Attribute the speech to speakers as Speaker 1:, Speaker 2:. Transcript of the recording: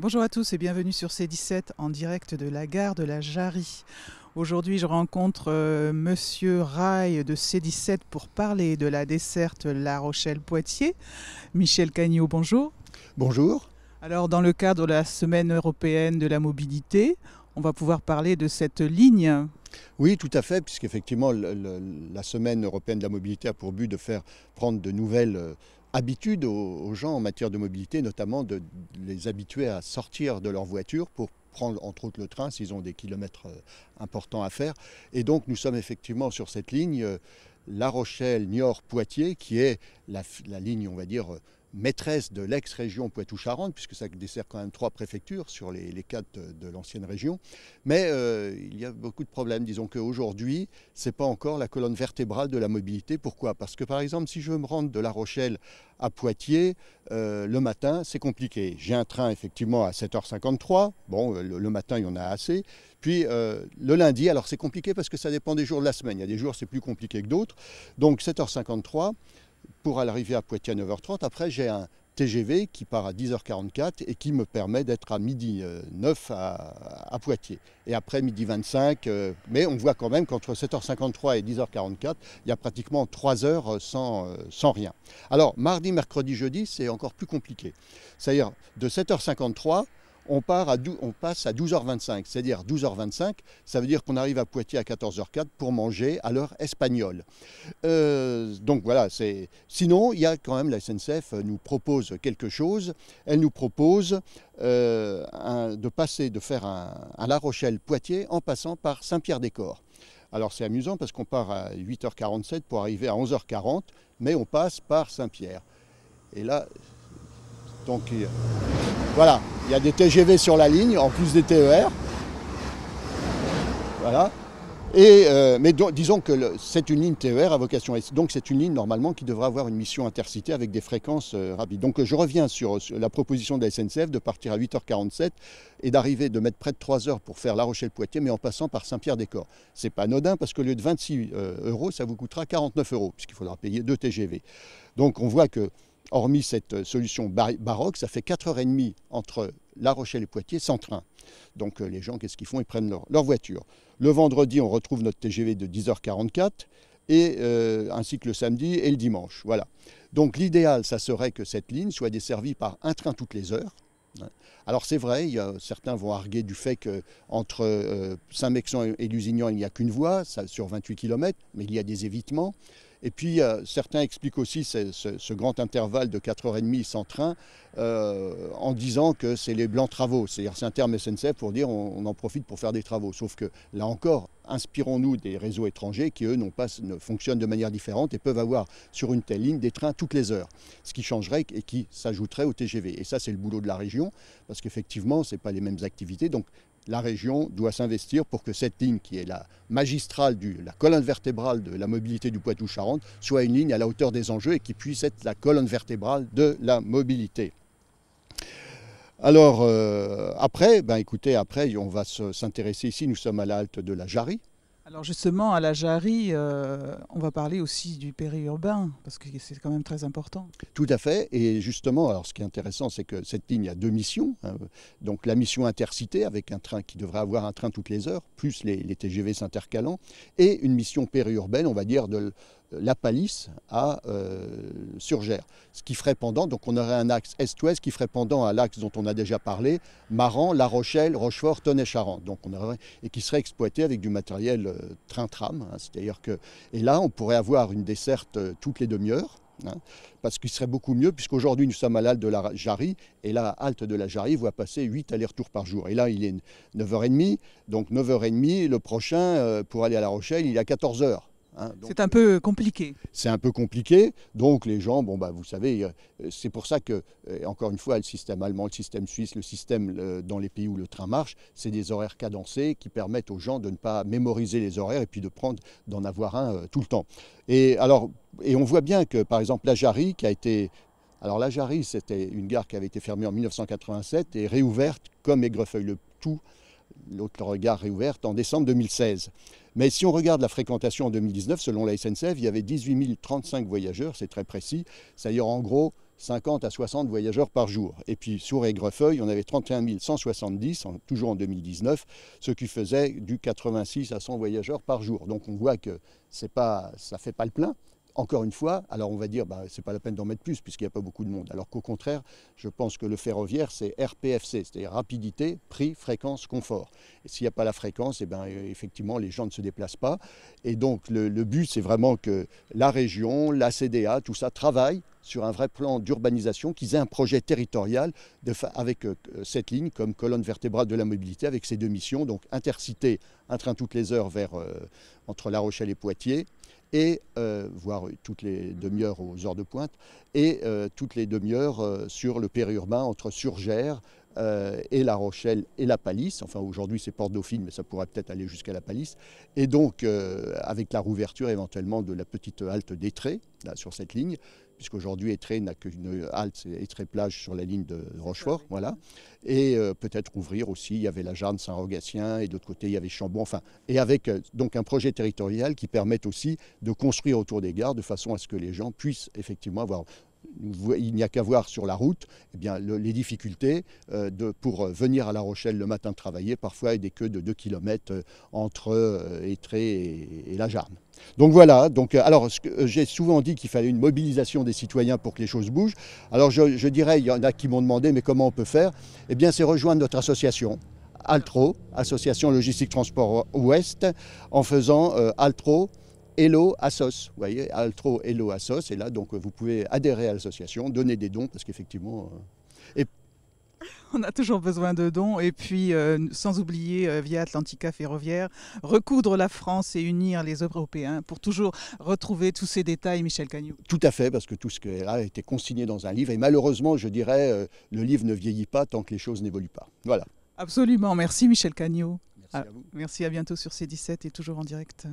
Speaker 1: Bonjour à tous et bienvenue sur C17 en direct de la gare de la Jarrie. Aujourd'hui, je rencontre euh, monsieur Rail de C17 pour parler de la desserte La Rochelle-Poitiers. Michel Cagnot, bonjour. Bonjour. Alors, dans le cadre de la Semaine européenne
Speaker 2: de la mobilité, on va pouvoir parler de cette ligne. Oui, tout à fait, puisqu'effectivement, la Semaine européenne de la mobilité a pour but de faire prendre de nouvelles euh, habitude aux, gens en matière de mobilité, notamment de les habituer à sortir de leur voiture pour prendre entre autres le train s'ils ont des kilomètres euh, importants à faire. Et donc nous sommes effectivement sur cette ligne euh, La Rochelle, Niort, Poitiers, qui est la, la ligne, on va dire, euh, maîtresse de l'ex-région Poitou-Charentes, puisque ça dessert quand même trois préfectures sur les, quatre de, l'ancienne région. Mais euh, il y a beaucoup de problèmes. Disons qu'aujourd'hui, ce n'est pas encore la colonne vertébrale de la mobilité. Pourquoi Parce que par exemple, si je veux me rendre de La Rochelle à Poitiers, euh, le matin, c'est compliqué. J'ai un train effectivement à 7h53. Bon, euh, le, matin, il y en a assez. Puis le lundi, alors c'est compliqué parce que ça dépend des jours de la semaine. Il y a des jours, c'est plus compliqué que d'autres. Donc 7h53 pour arriver à Poitiers à 9h30. Après, j'ai un TGV qui part à 10h44 et qui me permet d'être à midi 9 euh, à, Poitiers. Et après midi 25, euh, mais on voit quand même qu'entre 7h53 et 10h44, il y a pratiquement 3 heures euh, sans, sans rien. Alors mardi, mercredi, jeudi, c'est encore plus compliqué. C'est-à-dire de 7h53 on, part à on passe à 12h25. C'est-à-dire 12h25, ça veut dire qu'on arrive à Poitiers à 14h04 pour manger à l'heure espagnole. Euh, donc voilà, c'est. Sinon, il y a quand même la SNCF euh, nous propose quelque chose. Elle nous propose euh, de passer, de faire un, La Rochelle-Poitiers en passant par Saint-Pierre-des-Corps. Alors c'est amusant parce qu'on part à 8h47 pour arriver à 11h40, mais on passe par Saint-Pierre. Et là, donc voilà, il y a des TGV sur la ligne, en plus des TER. Voilà. Et, euh, mais disons que c'est une ligne TER à vocation S. Donc c'est une ligne normalement qui devrait avoir une mission intercité avec des fréquences euh, rapides. Donc je reviens sur, la proposition de la SNCF de partir à 8h47 et d'arriver, de mettre près de 3 heures pour faire La Rochelle-Poitiers, mais en passant par Saint-Pierre-des-Corps. C'est pas anodin parce qu'au lieu de 26 euh, euros, ça vous coûtera 49 euros, puisqu'il faudra payer 2 TGV. Donc on voit que hormis cette euh, solution baroque, ça fait 4h30 entre La Rochelle et Poitiers sans train. Donc euh, les gens, qu'est-ce qu'ils font Ils prennent leur, voiture. Le vendredi, on retrouve notre TGV de 10h44, et, euh, ainsi que le samedi et le dimanche. Voilà. Donc l'idéal, ça serait que cette ligne soit desservie par un train toutes les heures. Hein. Alors c'est vrai, il certains vont arguer du fait qu'entre saint mexon et, Lusignan, il n'y a qu'une voie, ça, sur 28 km, mais il y a des évitements. Et puis euh, certains expliquent aussi ce, grand intervalle de 4h30 sans train euh, en disant que c'est les blancs travaux, c'est-à-dire c'est un terme SNCF pour dire on, en profite pour faire des travaux. Sauf que là encore, inspirons-nous des réseaux étrangers qui eux pas, ne fonctionnent de manière différente et peuvent avoir sur une telle ligne des trains toutes les heures, ce qui changerait et qui s'ajouterait au TGV. Et ça c'est le boulot de la région parce qu'effectivement ce c'est pas les mêmes activités. Donc la région doit s'investir pour que cette ligne, qui est la magistrale, du, la colonne vertébrale de la mobilité du Poitou-Charentes, soit une ligne à la hauteur des enjeux et qui puisse être la colonne vertébrale de la mobilité. Alors, euh, après, ben écoutez, après, on va s'intéresser ici, nous sommes à la halte de la Jarrie,
Speaker 1: alors justement, à la Jarry, euh, on va parler aussi du périurbain, parce que c'est quand même très important.
Speaker 2: Tout à fait, et justement, alors ce qui est intéressant, c'est que cette ligne a deux missions. Hein. Donc la mission intercité, avec un train qui devrait avoir un train toutes les heures, plus les, les TGV s'intercalant, et une mission périurbaine, on va dire, de, euh, la Palisse à euh, Surgère. Ce qui ferait pendant, donc on aurait un axe est-ouest qui ferait pendant à l'axe dont on a déjà parlé, Maran, La Rochelle, Rochefort, Tonnet-Charente. Donc on aurait, et qui serait exploité avec du matériel euh, train-tram. Hein. C'est-à-dire que, et là, on pourrait avoir une desserte euh, toutes les demi-heures. Hein, parce qu'il serait beaucoup mieux, puisqu'aujourd'hui nous sommes à l'halte de la Jarrie, et là, halte de la Jarrie voit passer 8 allers-retours par jour. Et là, il est 9h30, donc 9h30, le prochain, pour aller à La Rochelle, il est à 14h. Hein, c'est un peu compliqué. C'est un peu compliqué. Donc les gens, bon, bah, vous savez, euh, c'est pour ça que, euh, encore une fois, le système allemand, le système suisse, le système dans les pays où le train marche, c'est des horaires cadencés qui permettent aux gens de ne pas mémoriser les horaires et puis de prendre, d'en avoir un euh, tout le temps. Et alors, et on voit bien que, par exemple, la Jarry, qui a été alors la Jarry, c'était une gare qui avait été fermée en 1987 et réouverte comme Aigrefeuille-le-Tout l'autre regard est ouverte en décembre 2016. Mais si on regarde la fréquentation en 2019, selon la SNCF, il y avait 18 035 voyageurs, c'est très précis, c'est-à-dire en gros 50 à 60 voyageurs par jour. Et puis sur Aigrefeuille, on avait 31 170, toujours en 2019, ce qui faisait du 86 à 100 voyageurs par jour. Donc on voit que pas, ça ne fait pas le plein, encore une fois, alors on va dire, bah, ce n'est pas la peine d'en mettre plus puisqu'il n'y a pas beaucoup de monde. Alors qu'au contraire, je pense que le ferroviaire, c'est RPFC, c'est-à-dire rapidité, prix, fréquence, confort. Et s'il n'y a pas la fréquence, et eh ben, euh, effectivement, les gens ne se déplacent pas. Et donc, le, but, c'est vraiment que la région, la CDA, tout ça travaille sur un vrai plan d'urbanisation, qu'ils aient un projet territorial de avec euh, euh, cette ligne comme colonne vertébrale de la mobilité, avec ses deux missions, donc intercité, un train toutes les heures vers, entre La Rochelle et Poitiers, et voir euh, voire toutes les demi-heures aux heures de pointe, et euh, toutes les demi-heures euh, sur le périurbain entre Surgères et La Rochelle et La Palisse. Enfin, aujourd'hui, c'est Port Dauphine, mais ça pourrait peut-être aller jusqu'à La Palisse. Et donc, avec la rouverture éventuellement de la petite halte d'Étré, sur cette ligne, puisqu'aujourd'hui Etré n'a qu'une halte, et très plage sur la ligne de Rochefort, voilà. Et euh, peut-être ouvrir aussi, il y avait la Jarne Saint-Rogatien, et d'autre côté il y avait Chambon, enfin, et avec euh, donc un projet territorial qui permet aussi de construire autour des gares de façon à ce que les gens puissent effectivement avoir il n'y a qu'à voir sur la route eh bien, les difficultés euh, pour euh, venir à La Rochelle le matin travailler, parfois avec des queues de 2 km euh, entre euh, et, La Jarne. Donc voilà, donc, alors j'ai souvent dit qu'il fallait une mobilisation des citoyens pour que les choses bougent. Alors je, dirais, il y en a qui m'ont demandé, mais comment on peut faire Eh bien c'est rejoindre notre association, Altro, Association Logistique Transport Ouest, en faisant Altro Hello Assos. Vous voyez, Altro Hello Assos. Et là, donc, euh, vous pouvez adhérer à l'association, donner des dons, parce qu'effectivement. Euh,
Speaker 1: On a toujours besoin de dons. Et puis, euh, sans oublier, via Atlantica Ferroviaire, recoudre la France et unir les Européens pour toujours retrouver tous ces détails, Michel Cagnot.
Speaker 2: Tout à fait, parce que tout ce qui est là a été consigné dans un livre. Et malheureusement, je dirais, le livre ne vieillit pas tant que les choses n'évoluent pas. Voilà.
Speaker 1: Absolument. Merci, Michel Cagnot. Merci à, vous. Ah, merci à bientôt sur C17 et toujours en direct.